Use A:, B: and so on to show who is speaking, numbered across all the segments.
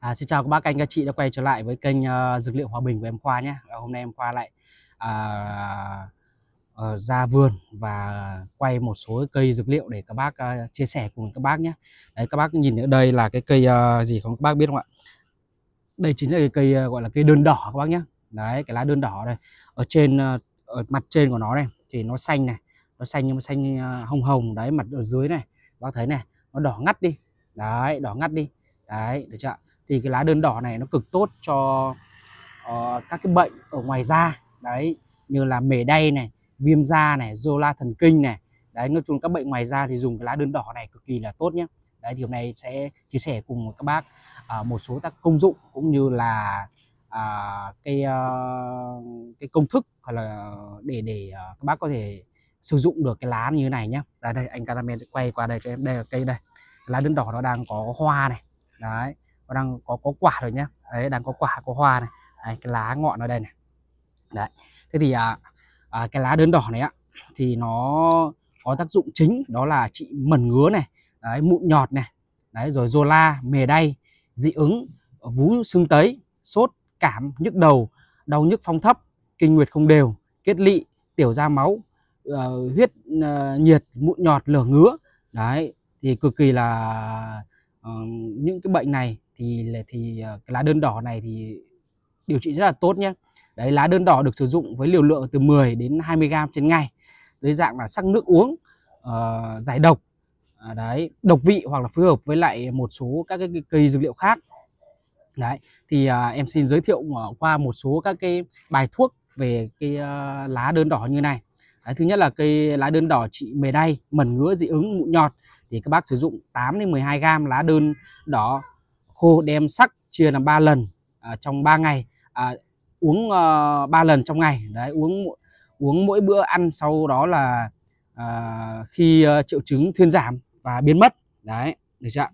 A: À, xin chào các bác anh các chị đã quay trở lại với kênh uh, dược liệu hòa bình của em khoa nhé à, hôm nay em khoa lại uh, uh, ra vườn và quay một số cây dược liệu để các bác uh, chia sẻ cùng các bác nhé đấy các bác nhìn ở đây là cái cây uh, gì không các bác biết không ạ đây chính là cái cây uh, gọi là cây đơn đỏ các bác nhé đấy cái lá đơn đỏ đây ở trên uh, ở mặt trên của nó này thì nó xanh này nó xanh nhưng mà xanh uh, hồng hồng đấy mặt ở dưới này các bác thấy này nó đỏ ngắt đi đấy đỏ ngắt đi đấy được chưa ạ thì cái lá đơn đỏ này nó cực tốt cho uh, các cái bệnh ở ngoài da đấy như là mề đay này viêm da này zola thần kinh này đấy nói chung các bệnh ngoài da thì dùng cái lá đơn đỏ này cực kỳ là tốt nhé đấy thì hôm nay sẽ chia sẻ cùng các bác uh, một số các công dụng cũng như là uh, cái uh, cái công thức hoặc là để để uh, các bác có thể sử dụng được cái lá như thế này nhé đây đây anh cameraman quay qua đây cho em đây là cây đây lá đơn đỏ nó đang có hoa này đấy nó đang có có quả rồi nhé, đấy đang có quả có hoa này đấy, cái lá ngọn ở đây này đấy thế thì à, à, cái lá đơn đỏ này á thì nó có tác dụng chính đó là trị mẩn ngứa này đấy, mụn nhọt này đấy rồi rô mề đay dị ứng vú xương tấy sốt cảm nhức đầu đau nhức phong thấp kinh nguyệt không đều kết lị tiểu ra máu uh, huyết uh, nhiệt mụn nhọt lở ngứa đấy thì cực kỳ là uh, những cái bệnh này thì thì ờ, lá đơn đỏ này thì điều trị rất là tốt nhé đấy lá đơn đỏ được sử dụng với liều lượng từ 10 đến 20 g trên ngày dưới dạng là sắc nước uống uh, giải độc uh, đấy độc vị hoặc là phối hợp với lại một số các cái cây dược liệu khác đấy thì uh, em xin giới thiệu ờ, qua một số các cái bài thuốc về cái uh, lá đơn đỏ như này đấy, thứ nhất là cây lá đơn đỏ trị mề đay mẩn ngứa dị ứng mụn nhọt thì các bác sử dụng 8 đến 12 g lá đơn đỏ khô đem sắc chia làm 3 lần à, trong 3 ngày à, uống uh, ờ, 3 lần trong ngày đấy uống uống mỗi bữa ăn sau đó là uh, khi uh, triệu chứng thuyên giảm và biến mất đấy được chưa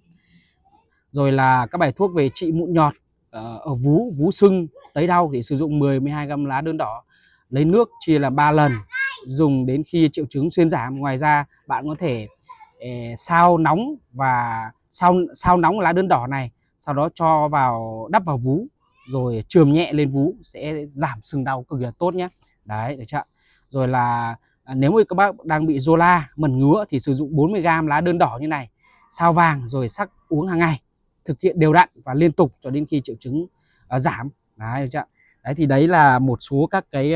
A: rồi là các bài thuốc về trị mụn nhọt uh, ở vú vú sưng tấy đau thì sử dụng 10 12 gam lá đơn đỏ lấy nước chia làm 3 lần dùng đến khi triệu chứng xuyên giảm ngoài ra bạn có thể eh, sao nóng và sao sao nóng lá đơn đỏ này sau đó cho vào đắp vào vú rồi trường nhẹ lên vú sẽ giảm sưng đau cực kỳ là tốt nhé đấy được chưa rồi là à, nếu như các bác đang bị zola mẩn ngứa thì sử dụng 40g lá đơn đỏ như này sao vàng rồi sắc uống hàng ngày thực hiện đều đặn và liên tục cho đến khi triệu chứng uh, giảm đấy được chưa đấy thì đấy là một số các cái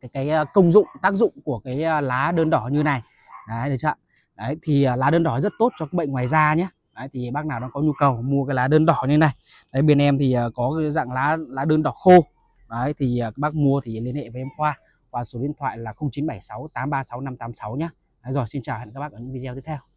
A: cái cái công dụng tác dụng của cái lá đơn đỏ như này đấy được chưa đấy thì à, lá đơn đỏ rất tốt cho các bệnh ngoài da nhé Đấy, thì bác nào đang có nhu cầu mua cái lá đơn đỏ như này đấy bên em thì ờ, có cái dạng lá lá đơn đỏ khô đấy thì ờ, bác mua thì liên hệ với em Khoa qua số điện thoại là 0976836586 nhé rồi xin chào hẹn các bác ở những video tiếp theo